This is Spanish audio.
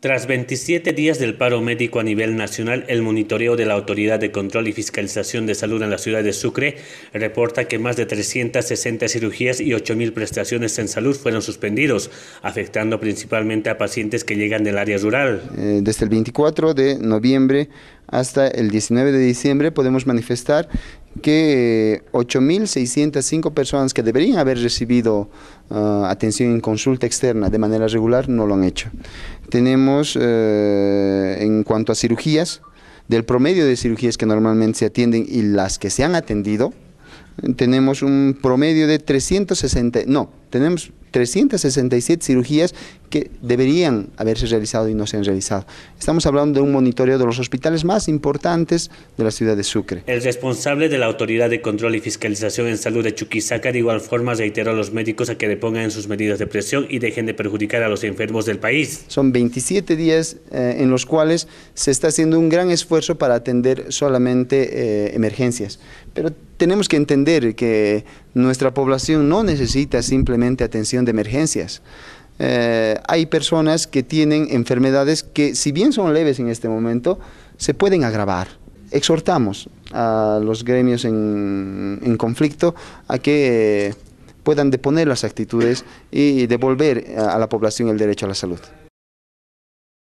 Tras 27 días del paro médico a nivel nacional, el monitoreo de la Autoridad de Control y Fiscalización de Salud en la ciudad de Sucre reporta que más de 360 cirugías y 8.000 prestaciones en salud fueron suspendidos, afectando principalmente a pacientes que llegan del área rural. Eh, desde el 24 de noviembre hasta el 19 de diciembre podemos manifestar que 8.605 eh, personas que deberían haber recibido ah, atención en consulta externa de manera regular no lo han hecho. Tenemos, eh, en cuanto a cirugías, del promedio de cirugías que normalmente se atienden y las que se han atendido, tenemos un promedio de 360, no, tenemos 367 cirugías que deberían haberse realizado y no se han realizado. Estamos hablando de un monitoreo de los hospitales más importantes de la ciudad de Sucre. El responsable de la Autoridad de Control y Fiscalización en Salud de Chuquisaca de igual forma reiteró a los médicos a que depongan en sus medidas de presión y dejen de perjudicar a los enfermos del país. Son 27 días eh, en los cuales se está haciendo un gran esfuerzo para atender solamente eh, emergencias, pero tenemos que entender que nuestra población no necesita simplemente atención de emergencias. Eh, hay personas que tienen enfermedades que, si bien son leves en este momento, se pueden agravar. Exhortamos a los gremios en conflicto a que eh, puedan deponer las actitudes y devolver a la población el derecho a la salud.